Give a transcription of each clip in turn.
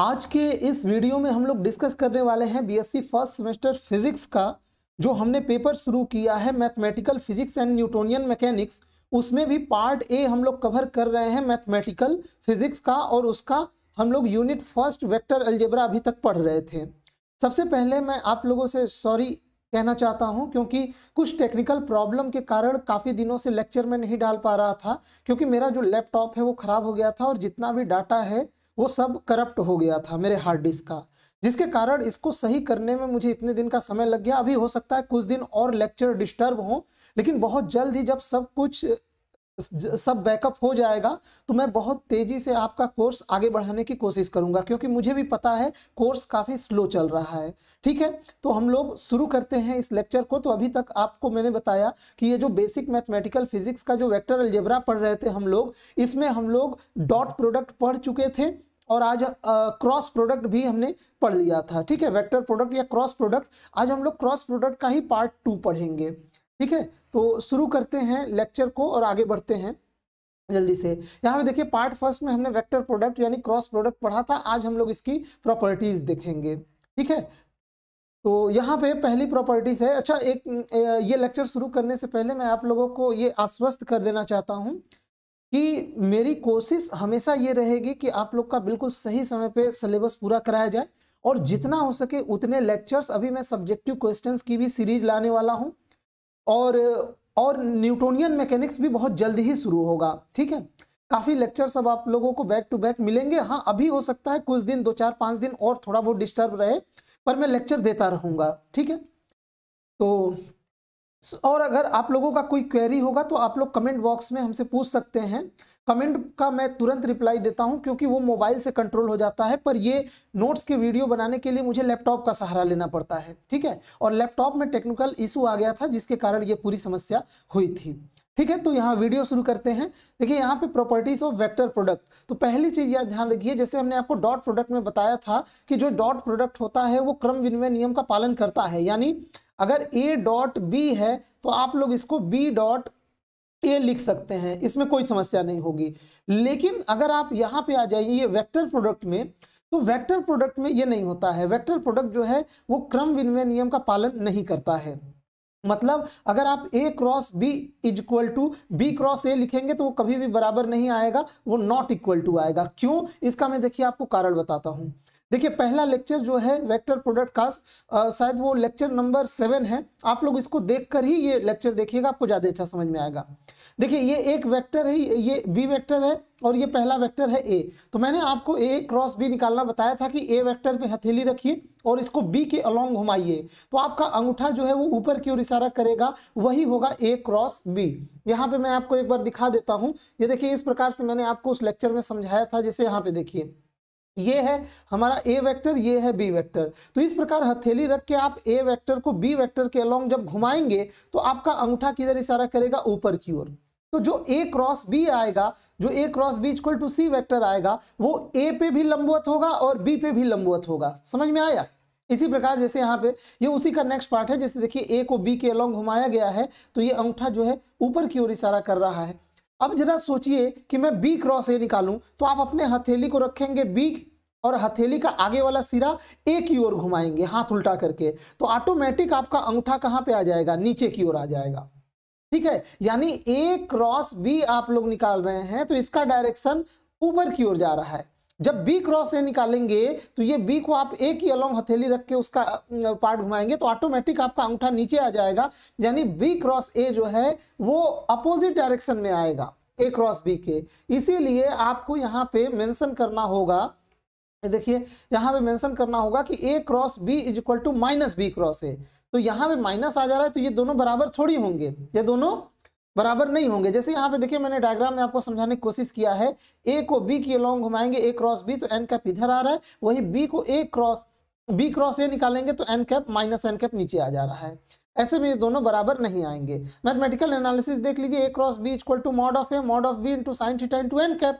आज के इस वीडियो में हम लोग डिस्कस करने वाले हैं बीएससी फर्स्ट सेमेस्टर फिजिक्स का जो हमने पेपर शुरू किया है mathematical physics and Newtonian mechanics उसमें भी पार्ट ए हम लोग कवर कर रहे हैं मैथमेटिकल फिजिक्स का और उसका हम लोग यूनिट फर्स्ट वेक्टर अल्जेब्रा अभी तक पढ़ रहे थे सबसे पहले मैं आप लोगों से सॉरी कहना चाहता हूं क्योंकि कुछ टेक्निकल प्रॉब्लम के कारण काफ़ी दिनों से लेक्चर में नहीं डाल पा रहा था क्योंकि मेरा जो लैपटॉप है वो ख़राब हो गया था और जितना भी डाटा है वो सब करप्ट हो गया था मेरे हार्ड डिस्क का जिसके कारण इसको सही करने में मुझे इतने दिन का समय लग गया अभी हो सकता है कुछ दिन और लेक्चर डिस्टर्ब हो लेकिन बहुत जल्द ही जब सब कुछ सब बैकअप हो जाएगा तो मैं बहुत तेज़ी से आपका कोर्स आगे बढ़ाने की कोशिश करूंगा क्योंकि मुझे भी पता है कोर्स काफ़ी स्लो चल रहा है ठीक है तो हम लोग शुरू करते हैं इस लेक्चर को तो अभी तक आपको मैंने बताया कि ये जो बेसिक मैथमेटिकल फिजिक्स का जो वेक्टर अल्जेब्रा पढ़ रहे थे हम लोग इसमें हम लोग डॉट प्रोडक्ट पढ़ चुके थे और आज क्रॉस प्रोडक्ट भी हमने पढ़ लिया था ठीक है वेक्टर प्रोडक्ट या क्रॉस प्रोडक्ट आज हम लोग क्रॉस प्रोडक्ट का ही पार्ट टू पढ़ेंगे ठीक है तो शुरू करते हैं लेक्चर को और आगे बढ़ते हैं जल्दी से यहाँ पे देखिए पार्ट फर्स्ट में हमने वेक्टर प्रोडक्ट यानी क्रॉस प्रोडक्ट पढ़ा था आज हम लोग इसकी प्रॉपर्टीज देखेंगे ठीक है तो यहाँ पे पहली प्रॉपर्टीज है अच्छा एक ये लेक्चर शुरू करने से पहले मैं आप लोगों को ये आश्वस्त कर देना चाहता हूँ कि मेरी कोशिश हमेशा ये रहेगी कि आप लोग का बिल्कुल सही समय पे सिलेबस पूरा कराया जाए और जितना हो सके उतने लेक्चर्स अभी मैं सब्जेक्टिव क्वेश्चंस की भी सीरीज लाने वाला हूँ और और न्यूटोनियन मैकेनिक्स भी बहुत जल्द ही शुरू होगा ठीक है काफ़ी लेक्चर्स अब आप लोगों को बैक टू बैक मिलेंगे हाँ अभी हो सकता है कुछ दिन दो चार पाँच दिन और थोड़ा बहुत डिस्टर्ब रहे पर मैं लेक्चर देता रहूँगा ठीक है तो और अगर आप लोगों का कोई क्वेरी होगा तो आप लोग कमेंट बॉक्स में हमसे पूछ सकते हैं कमेंट का मैं तुरंत रिप्लाई देता हूं क्योंकि वो मोबाइल से कंट्रोल हो जाता है पर ये नोट्स के वीडियो बनाने के लिए मुझे लैपटॉप का सहारा लेना पड़ता है ठीक है और लैपटॉप में टेक्निकल इशू आ गया था जिसके कारण ये पूरी समस्या हुई थी ठीक है तो यहाँ वीडियो शुरू करते हैं देखिए यहाँ पे प्रॉपर्टीज ऑफ वेक्टर प्रोडक्ट तो पहली चीज याद ध्यान रखिए जैसे हमने आपको डॉट प्रोडक्ट में बताया था कि जो डॉट प्रोडक्ट होता है वो क्रम विनिमय नियम का पालन करता है यानी अगर ए डॉट बी है तो आप लोग इसको बी डॉट ए लिख सकते हैं इसमें कोई समस्या नहीं होगी लेकिन अगर आप यहाँ पे आ जाइए वेक्टर प्रोडक्ट में तो वेक्टर प्रोडक्ट में ये नहीं होता है वेक्टर प्रोडक्ट जो है वो क्रम विनिमय नियम का पालन नहीं करता है मतलब अगर आप A cross B is equal to B cross A लिखेंगे तो वो कभी भी बराबर नहीं आएगा वो नॉट इक्वल टू आएगा क्यों इसका मैं देखिए आपको कारण बताता हूँ देखिए पहला लेक्चर जो है वेक्टर प्रोडक्ट का शायद वो लेक्चर नंबर सेवन है आप लोग इसको देखकर ही ये लेक्चर देखिएगा आपको ज़्यादा अच्छा समझ में आएगा देखिए ये एक वेक्टर है ये बी वेक्टर है और ये पहला वेक्टर है ए तो मैंने आपको ए क्रॉस बी निकालना बताया था कि ए वेक्टर पे हथेली रखिए और इसको बी के अलोंग घुमाइए तो आपका अंगूठा जो है वो ऊपर की ओर इशारा करेगा वही होगा ए क्रॉस बी यहाँ पे मैं आपको एक बार दिखा देता हूँ ये देखिए इस प्रकार से मैंने आपको उस लेक्चर में समझाया था जैसे यहाँ पे देखिए ये है हमारा ए वेक्टर ये है बी वेक्टर तो इस प्रकार हथेली रख के आप ए वेक्टर को बी वेक्टर के अलोंग जब घुमाएंगे तो आपका अंगूठा किधर इशारा करेगा ऊपर की ओर तो जो ए क्रॉस बी आएगा जो A cross B equal to C vector आएगा वो ए पे भी लंबवत होगा और बी पे भी लंबवत होगा समझ में आया इसी प्रकार जैसे यहाँ पे ये उसी का नेक्स्ट पार्ट है जैसे देखिए ए को बी के अलोंग घुमाया गया है तो ये अंगूठा जो है ऊपर की ओर इशारा कर रहा है अब जरा सोचिए कि मैं बी क्रॉस ए निकालूं तो आप अपने हथेली को रखेंगे बी और हथेली का आगे वाला सिरा ए की ओर घुमाएंगे हाथ उल्टा करके तो ऑटोमेटिक आपका अंगूठा कहां पे आ जाएगा नीचे की ओर आ जाएगा ठीक है यानी ए क्रॉस बी आप लोग निकाल रहे हैं तो इसका डायरेक्शन ऊपर की ओर जा रहा है जब बी क्रॉस ए निकालेंगे तो ये बी को आप ए की अलोंग हथेली रख के उसका पार्ट घुमाएंगे तो ऑटोमेटिक आपका अंगूठा नीचे आ जाएगा यानी बी क्रॉस ए जो है वो अपोजिट डायरेक्शन में आएगा ए क्रॉस बी के इसीलिए आपको यहाँ पे मेंशन करना होगा देखिए यहाँ पे मेंशन करना होगा कि A cross B is equal to minus B cross A तो यहाँ पे माइनस आ जा रहा है तो ये दोनों बराबर थोड़ी होंगे ये दोनों बराबर नहीं होंगे जैसे यहाँ पे देखिए मैंने डायग्राम में आपको समझाने की कोशिश किया है ए को बी की लॉन्ग घुमाएंगे ए क्रॉस बी तो एन कैप इधर आ रहा है वही बी को A cross B cross A निकालेंगे तो N cap minus N cap नीचे आ जा रहा है ऐसे में ये दोनों बराबर नहीं आएंगे मैथमेटिकल एनालिसिस देख लीजिए A cross B equal to mod of A mod of B into sine theta into N cap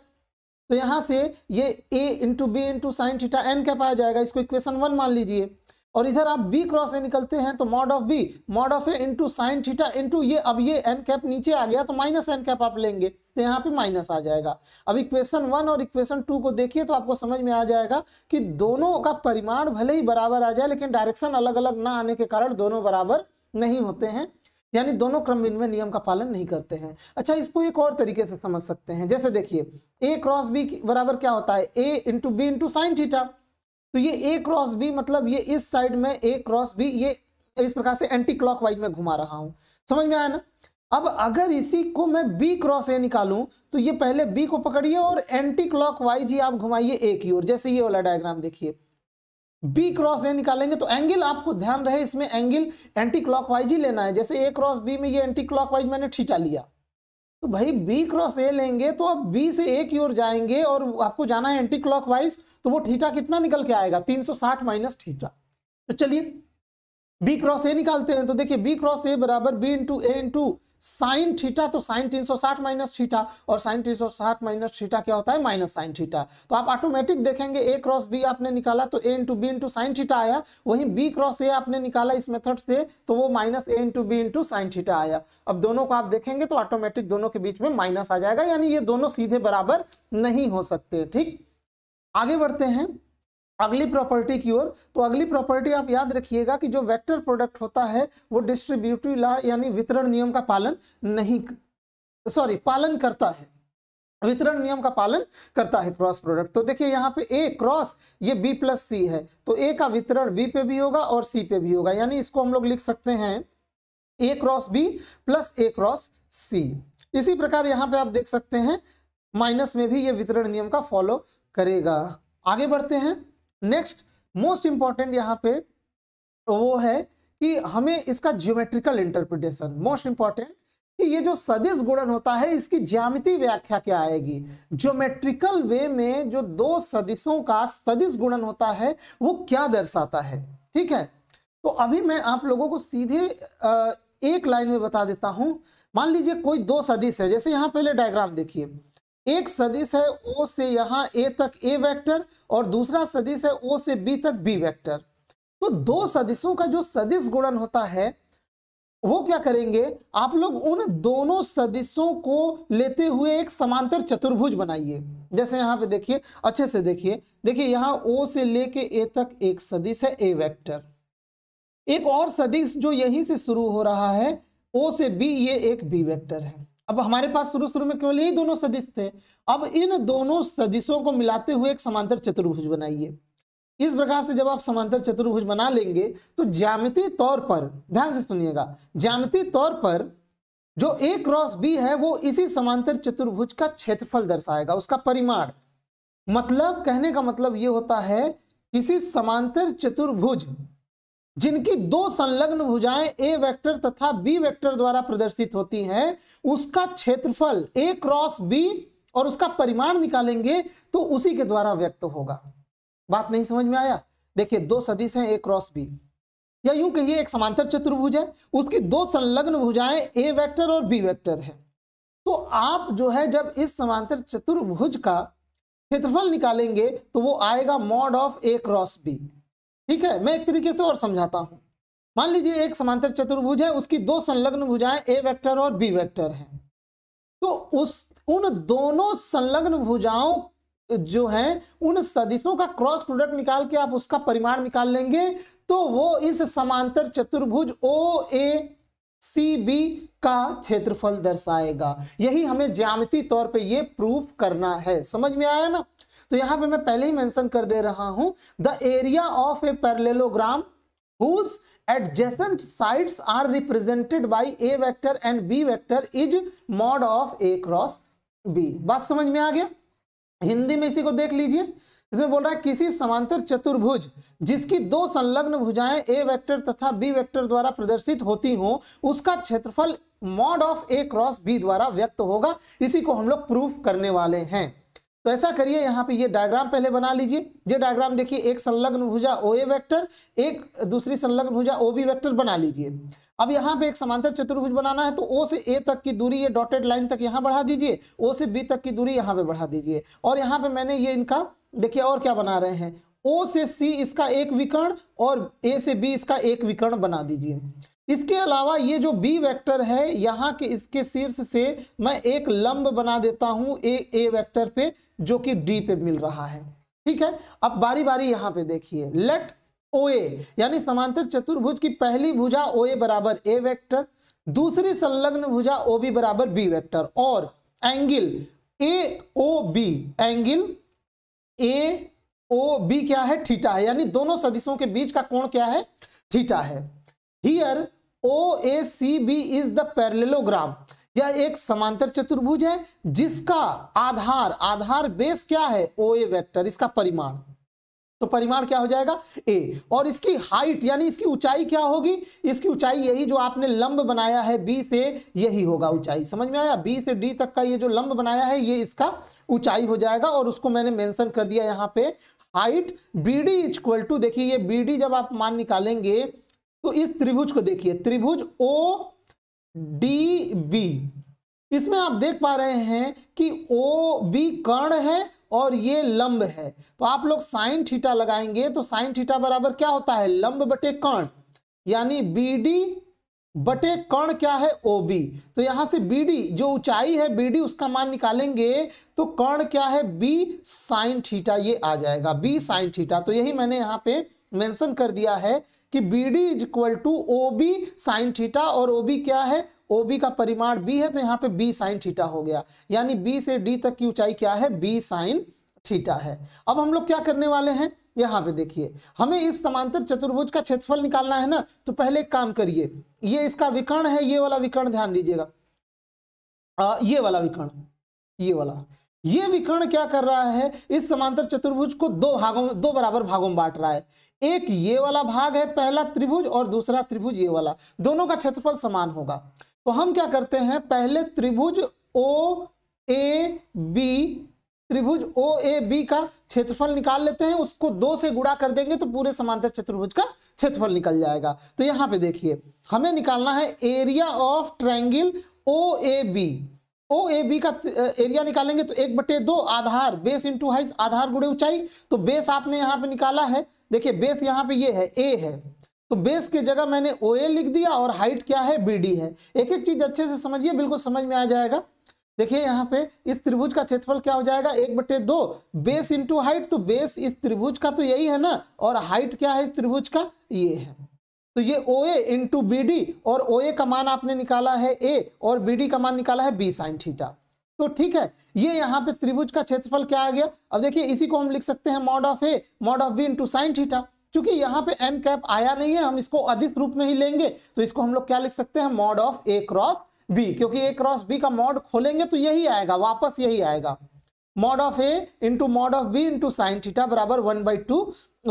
तो यहाँ से ये A into B into sine theta N cap आ जाएगा इसको इक्वेशन वन मान लीजिए और इधर आप बी क्रॉस ए निकलते हैं तो mod of B mod of A into sine theta into ये अब ये एन कैप नीचे आ गया तो माइनस एन कैप आप लेंगे तो यहाँ पे माइनस आ जाएगा अब इक्वेशन वन और इक्वेशन टू को देखिए तो आपको समझ में आ जाएगा कि दोनों का परिमाण भले ही बराबर आ जाए लेकिन डायरेक्शन अलग अलग ना आने के कारण दोनों बराबर नहीं होते हैं यानी दोनों क्रम विनिमय नियम का पालन नहीं करते हैं अच्छा इसको एक और तरीके से समझ सकते हैं जैसे देखिए ए क्रॉस बी बराबर क्या होता है A into B into sine theta तो ये ए क्रॉस बी मतलब ये इस साइड में ए क्रॉस बी ये इस प्रकार से एंटी क्लॉक वाइज में घुमा रहा हूं समझ में आया ना अब अगर इसी को मैं बी क्रॉस ए निकालू तो ये पहले बी को पकड़िए और एंटी क्लॉक वाइज ही आप घुमाइए ए की ओर जैसे ये वाला डायग्राम देखिए बी क्रॉस ए निकालेंगे तो एंगल आपको ध्यान रहे इसमें एंगल एंटी क्लॉक वाइज ही लेना है जैसे ए क्रॉस बी में ये एंटी क्लॉक वाइज मैंने ठीटा लिया तो भाई बी क्रॉस ए लेंगे तो आप बी से ए की ओर जाएंगे और आपको जाना है एंटी क्लॉक वाइज तो वो थीटा कितना निकल के आएगा 360 माइनस थीटा तो चलिए बी क्रॉस ए निकालते हैं तो देखिए बी क्रॉस ए बराबर B into A into sine theta तो साइन 360 माइनस थीटा और साइन 360 माइनस थीटा क्या होता है माइनस साइन थीटा तो आप ऑटोमेटिक देखेंगे ए क्रॉस बी आपने निकाला तो A into B into sine theta आया वहीं बी क्रॉस ए आपने निकाला इस मेथड से तो वो minus A into B into sine theta आया अब दोनों को आप देखेंगे तो ऑटोमेटिक दोनों के बीच में माइनस आ जाएगा यानी ये दोनों सीधे बराबर नहीं हो सकते ठीक है आगे बढ़ते हैं अगली प्रॉपर्टी की ओर तो अगली प्रॉपर्टी आप याद रखिएगा कि जो वेक्टर प्रोडक्ट होता है वो डिस्ट्रीब्यूटिव लॉ यानी वितरण नियम का पालन नहीं सॉरी पालन करता है वितरण नियम का पालन करता है क्रॉस प्रोडक्ट तो देखिए यहाँ पे ए क्रॉस ये बी प्लस सी है तो ए का वितरण बी पे भी होगा और सी पे भी होगा यानी इसको हम लोग लिख सकते हैं A cross B plus A cross C इसी प्रकार यहाँ पे आप देख सकते हैं माइनस में भी ये वितरण नियम का फॉलो करेगा आगे बढ़ते हैं नेक्स्ट मोस्ट इंपॉर्टेंट यहाँ पे वो है कि हमें इसका ज्योमेट्रिकल इंटरप्रिटेशन मोस्ट इंपॉर्टेंट कि ये जो सदिश गुणन होता है इसकी ज्यामिति व्याख्या क्या आएगी ज्योमेट्रिकल वे में जो दो सदिशों का सदिश गुणन होता है वो क्या दर्शाता है ठीक है तो अभी मैं आप लोगों को सीधे एक लाइन में बता देता हूं मान लीजिए कोई दो सदिश है जैसे यहां पहले डायग्राम देखिए एक सदिश है ओ से यहां ए तक ए वेक्टर और दूसरा सदिश है ओ से बी तक बी वेक्टर तो दो सदिशों का जो सदिश गुणन होता है वो क्या करेंगे आप लोग उन दोनों सदिशों को लेते हुए एक समांतर चतुर्भुज बनाइए जैसे यहां पे देखिए अच्छे से देखिए देखिए यहां ओ से लेके ए तक एक सदिश है ए वेक्टर एक और सदिश जो यहीं से शुरू हो रहा है ओ से बी ये एक बी वेक्टर है अब हमारे पास शुरू शुरू में केवल यही दोनों सदिश थे अब इन दोनों सदिशों को मिलाते हुए एक समांतर चतुर्भुज बनाइए इस प्रकार से जब आप समांतर चतुर्भुज बना लेंगे तो ज्यामिति तौर पर ध्यान से सुनिएगा ज्यामिति तौर पर जो ए क्रॉस बी है वो इसी समांतर चतुर्भुज का क्षेत्रफल दर्शाएगा उसका परिमाण मतलब कहने का मतलब ये होता है किसी समांतर चतुर्भुज जिनकी दो संलग्न भुजाएं ए वेक्टर तथा बी वेक्टर द्वारा प्रदर्शित होती हैं उसका क्षेत्रफल ए क्रॉस बी और उसका परिमाण निकालेंगे तो उसी के द्वारा व्यक्त होगा बात नहीं समझ में आया देखिए दो सदिश हैं ए क्रॉस बी या यूं कहिए एक समांतर चतुर्भुज है उसकी दो संलग्न भुजाएं ए वैक्टर और बी वैक्टर है तो आप जो है जब इस समांतर चतुर्भुज का क्षेत्रफल निकालेंगे तो वो आएगा mod of A cross B ठीक है मैं एक तरीके से और समझाता हूँ मान लीजिए एक समांतर चतुर्भुज है उसकी दो संलग्न भुजाएं ए वेक्टर और बी वेक्टर हैं तो उस उन दोनों संलग्न भुजाओं जो है उन सदिशों का क्रॉस प्रोडक्ट निकाल के आप उसका परिमाण निकाल लेंगे तो वो इस समांतर चतुर्भुज ओ ए सी बी का क्षेत्रफल दर्शाएगा यही हमें ज्यामिति तौर पे ये प्रूफ करना है समझ में आया ना तो यहां पे मैं पहले ही मेंशन कर दे रहा हूं the area of a parallelogram whose adjacent sides are represented by A vector and B vector is mod of A cross B बस समझ में आ गया हिंदी में इसी को देख लीजिए इसमें बोल रहा है किसी समांतर चतुर्भुज जिसकी दो संलग्न भुजाएं ए वेक्टर तथा बी वेक्टर द्वारा प्रदर्शित होती हो उसका क्षेत्रफल mod of A cross B द्वारा व्यक्त होगा इसी को हम लोग प्रूफ करने वाले हैं तो ऐसा करिए यहाँ पे ये डायग्राम पहले बना लीजिए ये डायग्राम देखिए एक संलग्न भुजा ओ ए वैक्टर एक दूसरी संलग्न भुजा ओ बी वैक्टर बना लीजिए अब यहाँ पे एक समांतर चतुर्भुज बनाना है तो ओ से ए तक की दूरी ये डॉटेड लाइन तक यहाँ बढ़ा दीजिए ओ से बी तक की दूरी यहाँ पे बढ़ा दीजिए और यहाँ पे मैंने ये इनका देखिए और क्या बना रहे हैं ओ से सी इसका एक विकर्ण और ए से बी इसका एक विकर्ण बना दीजिए इसके अलावा ये जो बी वेक्टर है यहाँ के इसके शीर्ष से मैं एक लंब बना देता हूँ ए ए वेक्टर पे जो कि डी पे मिल रहा है ठीक है अब बारी बारी यहां पे देखिए लेट ओ यानी समांतर चतुर्भुज की पहली भुजा ओ ए बराबर ए वेक्टर दूसरी संलग्न भुजा ओ बी बराबर बी वेक्टर और angle A O B angle A O B क्या है थीटा है यानी दोनों सदिशों के बीच का कोण क्या है थीटा है here O A C B is the parallelogram यह एक समांतर चतुर्भुज है जिसका आधार आधार बेस क्या है ओ ए वैक्टर इसका परिमाण तो परिमाण क्या हो जाएगा ए और इसकी हाइट यानी इसकी ऊंचाई क्या होगी इसकी ऊंचाई यही जो आपने लंब बनाया है बी से यही होगा ऊंचाई समझ में आया बी से डी तक का ये जो लंब बनाया है ये इसका ऊंचाई हो जाएगा और उसको मैंने मेंशन कर दिया यहाँ पे height B D equal to देखिए ये बी डी जब आप मान निकालेंगे तो इस त्रिभुज को देखिए त्रिभुज ओ डी बी इसमें आप देख पा रहे हैं कि ओ बी कर्ण है और ये लंब है तो आप लोग साइन थीटा लगाएंगे तो साइन थीटा बराबर क्या होता है लंब बटे कर्ण यानी बी डी बटे कर्ण क्या है ओ बी तो यहां से बी डी जो ऊंचाई है बी डी उसका मान निकालेंगे तो कर्ण क्या है बी साइन थीटा ये आ जाएगा बी साइन थीटा तो यही मैंने यहां पे मेंशन कर दिया है कि B D is equal to O B sine theta और ओ बी क्या है ओ बी का परिमाण बी है तो यहाँ पे बी साइन थीटा हो गया यानी बी से डी तक की ऊंचाई क्या है बी साइन थीटा है अब हम लोग क्या करने वाले हैं यहाँ पे देखिए हमें इस समांतर चतुर्भुज का क्षेत्रफल निकालना है ना तो पहले एक काम करिए ये इसका विकर्ण है ये वाला विकर्ण ध्यान दीजिएगा ये वाला विकर्ण ये वाला ये विकर्ण क्या कर रहा है इस समांतर चतुर्भुज को दो भागों दो बराबर भागों में बांट रहा है एक ये वाला भाग है पहला त्रिभुज और दूसरा त्रिभुज ये वाला दोनों का क्षेत्रफल समान होगा तो हम क्या करते हैं पहले त्रिभुज ओ ए बी त्रिभुज ओ ए बी का क्षेत्रफल निकाल लेते हैं उसको दो से गुड़ा कर देंगे तो पूरे समांतर चतुर्भुज का क्षेत्रफल निकल जाएगा तो यहां पे देखिए हमें निकालना है area of triangle O A B O A B का एरिया निकालेंगे तो एक बटे दो आधार बेस इंटू हाइस आधार गुड़े ऊंचाई तो बेस आपने यहां पे निकाला है देखिए बेस यहाँ पे ये है ए है तो बेस की जगह मैंने ओ ए लिख दिया और हाइट क्या है बी डी है एक एक चीज अच्छे से समझिए बिल्कुल समझ में आ जाएगा देखिए यहाँ पे इस त्रिभुज का क्षेत्रफल क्या हो जाएगा एक बटे दो बेस इंटू हाइट तो बेस इस त्रिभुज का तो यही है ना और हाइट क्या है इस त्रिभुज का ये है तो ये O A into B D और ओ ए का मान आपने निकाला है ए और बी डी का मान निकाला है बी साइन थीटा तो ठीक है ये यहाँ पे त्रिभुज का क्षेत्रफल क्या आ गया अब देखिए इसी को हम लिख सकते हैं mod of A mod of B into sine theta क्योंकि यहाँ पे एन कैप आया नहीं है हम इसको अधिक रूप में ही लेंगे तो इसको हम लोग क्या लिख सकते हैं mod of A cross B क्योंकि ए क्रॉस बी का मॉड खोलेंगे तो यही आएगा वापस यही आएगा mod of A into mod of B into sine theta बराबर one by two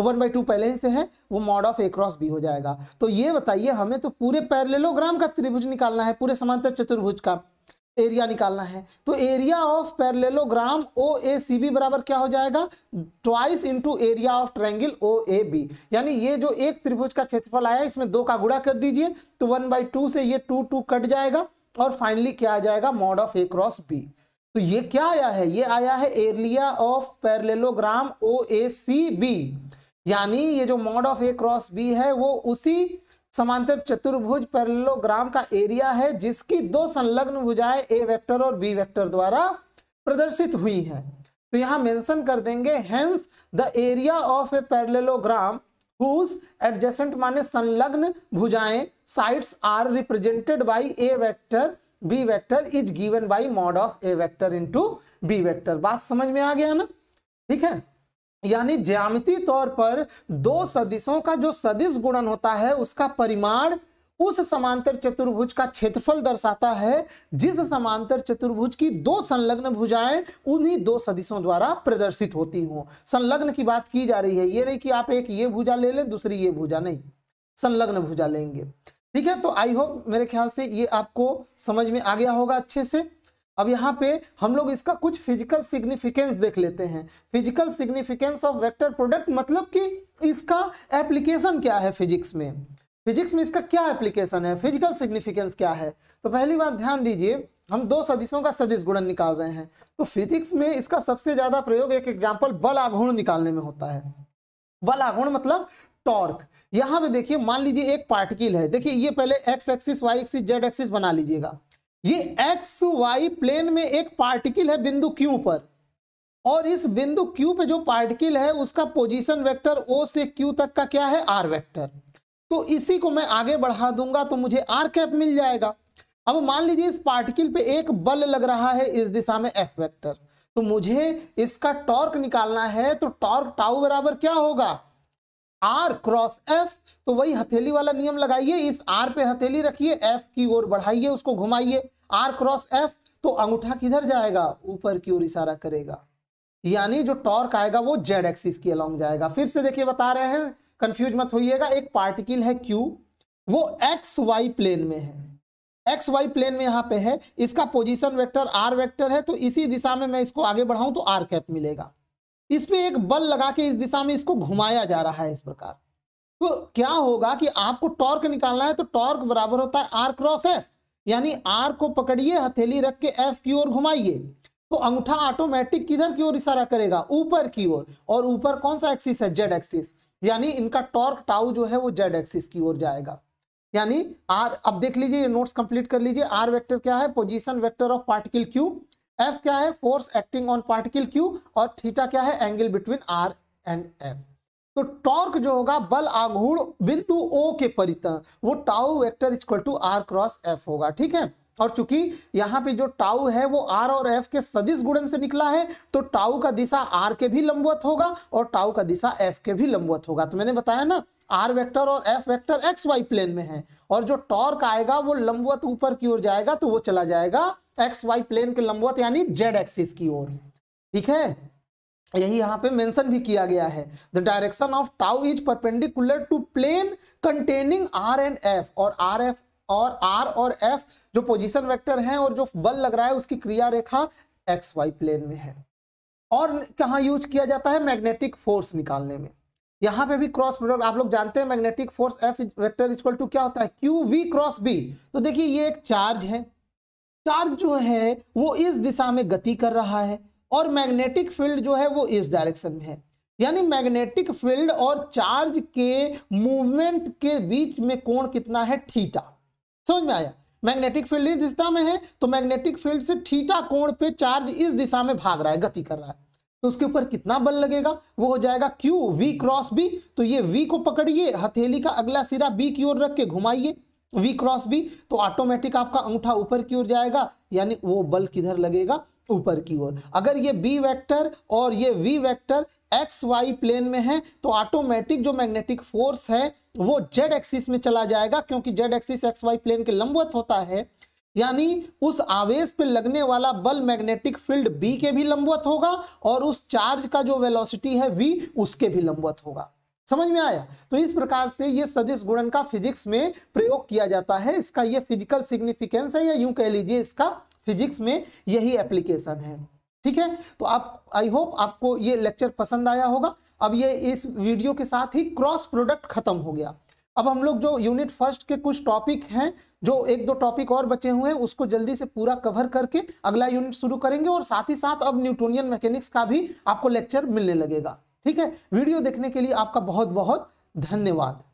one by two पहले ही से है वो mod of A cross B हो जाएगा तो ये बताइए हमें तो पूरे पैरलेलोग्राम का त्रिभुज निकालना है पूरे समांतर चतुर्भुज का एरिया निकालना है तो area of parallelogram O A C B बराबर क्या हो जाएगा twice into area of triangle O A B यानी ये जो एक त्रिभुज का क्षेत्रफल आया इसमें दो का गुड़ा कर दीजिए तो वन बाई टू से ये टू टू कट जाएगा और फाइनली क्या आ जाएगा mod of A cross B तो ये क्या आया है ये आया है area of parallelogram O A C B यानी ये जो mod of A cross B है वो उसी समांतर चतुर्भुज पैरेललोग्राम का एरिया है जिसकी दो संलग्न भुजाएं ए वेक्टर और बी वेक्टर द्वारा प्रदर्शित हुई है तो यहां मेंशन कर देंगे hence the area of a parallelogram whose adjacent माने संलग्न भुजाएं sides are represented by A vector B vector is given by mod of A vector into B vector बात समझ में आ गया ना ठीक है यानी ज्यामिति तौर पर दो सदिशों का जो सदिश गुणन होता है उसका परिमाण उस समांतर चतुर्भुज का क्षेत्रफल दर्शाता है जिस समांतर चतुर्भुज की दो संलग्न भुजाएं उन्हीं दो सदिशों द्वारा प्रदर्शित होती हों संलग्न की बात की जा रही है ये नहीं कि आप एक ये भुजा ले लें दूसरी ये भुजा नहीं संलग्न भुजा लेंगे ठीक है तो आई होप मेरे ख्याल से ये आपको समझ में आ गया होगा अच्छे से अब यहाँ पे हम लोग इसका कुछ फिजिकल सिग्निफिकेंस देख लेते हैं physical significance of vector product मतलब कि इसका एप्लीकेशन क्या है फिजिक्स में फिजिक्स में इसका क्या एप्लीकेशन है फिजिकल सिग्निफिकेंस क्या है तो पहली बात ध्यान दीजिए हम दो सदिशों का सदिश गुणन निकाल रहे हैं तो फिजिक्स में इसका सबसे ज्यादा प्रयोग एक एग्जाम्पल बल आघूर्ण निकालने में होता है बल आघूर्ण मतलब टॉर्क यहाँ पे देखिए मान लीजिए एक पार्टिकल है देखिए ये पहले X axis Y axis Z axis बना लीजिएगा ये एक्स वाई प्लेन में एक पार्टिकल है बिंदु क्यू पर और इस बिंदु क्यू पे जो पार्टिकल है उसका पोजीशन वेक्टर ओ से क्यू तक का क्या है आर वेक्टर तो इसी को मैं आगे बढ़ा दूंगा तो मुझे आर कैप मिल जाएगा अब मान लीजिए इस पार्टिकल पे एक बल लग रहा है इस दिशा में एफ वेक्टर तो मुझे इसका टॉर्क निकालना है तो टॉर्क टाउ बराबर क्या होगा आर क्रॉस एफ तो वही हथेली वाला नियम लगाइए इस आर पे हथेली रखिए एफ की ओर बढ़ाइए उसको घुमाइए आर क्रॉस एफ तो अंगूठा किधर जाएगा ऊपर की ओर इशारा करेगा यानी जो टॉर्क आएगा वो जेड एक्सिस के अलोंग जाएगा फिर से देखिए बता रहे हैं कंफ्यूज मत होइएगा एक पार्टिकल है क्यू वो एक्स वाई प्लेन में है एक्स वाई प्लेन में यहां पे है इसका पोजीशन वेक्टर आर वेक्टर है तो इसी दिशा में मैं इसको आगे बढ़ाऊं तो आर कैप मिलेगा इस पर एक बल लगा के इस दिशा में इसको घुमाया जा रहा है इस प्रकार तो क्या होगा कि आपको टॉर्क निकालना है तो टॉर्क बराबर होता है आर क्रॉस एफ यानी आर को पकड़िए हथेली रख के एफ की ओर घुमाइए तो अंगूठा ऑटोमेटिक किधर की ओर इशारा करेगा ऊपर की ओर और ऊपर कौन सा एक्सिस है जेड एक्सिस यानी इनका टॉर्क टाउ जो है वो जेड एक्सिस की ओर जाएगा यानी आर अब देख लीजिए ये नोट्स कंप्लीट कर लीजिए आर वेक्टर क्या है position vector of particle Q F क्या है force acting on particle Q और थीटा क्या है angle between R and F तो टॉर्क जो होगा बल आघूर्ण बिंदु ओ के परित वो tau vector equal to R cross F होगा ठीक है और चूंकि यहाँ पे जो टाउ है वो आर और एफ के सदिश गुणन से निकला है तो टाउ का दिशा आर के भी लंबवत होगा और टाउ का दिशा एफ के भी लंबवत होगा तो मैंने बताया ना आर वेक्टर और F vector X Y plane में है और जो टॉर्क आएगा वो लंबवत ऊपर की ओर जाएगा तो वो चला जाएगा एक्स वाई प्लेन के लंबवत यानी जेड एक्सिस की ओर ठीक है यही यहाँ पे मेंशन भी किया गया है the direction of tau is perpendicular to plane containing R and F और आर एफ और आर और एफ जो पोजीशन वेक्टर हैं और जो बल लग रहा है उसकी क्रिया रेखा एक्स वाई प्लेन में है और कहाँ यूज किया जाता है मैग्नेटिक फोर्स निकालने में यहाँ पे भी क्रॉस प्रोडक्ट आप लोग जानते हैं magnetic force F vector equal to क्या होता है क्यू वी क्रॉस बी तो देखिए ये एक चार्ज है चार्ज जो है वो इस दिशा में गति कर रहा है और मैग्नेटिक फील्ड जो है वो इस डायरेक्शन में है यानी मैग्नेटिक फील्ड और चार्ज के मूवमेंट के बीच में कोण कितना है ठीटा समझ में आया मैग्नेटिक फील्ड इस दिशा में है तो मैग्नेटिक फील्ड से ठीटा कोण पे चार्ज इस दिशा में भाग रहा है गति कर रहा है तो उसके ऊपर कितना बल लगेगा वो हो जाएगा क्यू वी क्रॉस बी तो ये वी को पकड़िए हथेली का अगला सिरा बी की ओर रख के घुमाइए वी क्रॉस बी तो ऑटोमेटिक आपका अंगूठा ऊपर की ओर जाएगा यानी वो बल किधर लगेगा ऊपर की ओर अगर ये बी वेक्टर और ये V vector X Y plane में है तो ऑटोमेटिक जो मैग्नेटिक फोर्स है वो जेड एक्सिस में चला जाएगा क्योंकि Z axis X Y plane के लंबवत होता है यानी उस आवेश पे लगने वाला बल मैग्नेटिक फील्ड बी के भी लंबवत होगा और उस चार्ज का जो वेलोसिटी है वी उसके भी लंबवत होगा समझ में आया तो इस प्रकार से ये सदिश गुणन का फिजिक्स में प्रयोग किया जाता है इसका ये फिजिकल सिग्निफिकेंस है या यूं कह लीजिए इसका फिजिक्स में यही एप्लीकेशन है ठीक है तो आप आई होप आपको ये लेक्चर पसंद आया होगा अब ये इस वीडियो के साथ ही क्रॉस प्रोडक्ट खत्म हो गया अब हम लोग जो यूनिट फर्स्ट के कुछ टॉपिक हैं जो एक दो टॉपिक और बचे हुए हैं उसको जल्दी से पूरा कवर करके अगला यूनिट शुरू करेंगे और साथ ही साथ अब न्यूटोनियन मैकेनिक्स का भी आपको लेक्चर मिलने लगेगा ठीक है वीडियो देखने के लिए आपका बहुत बहुत धन्यवाद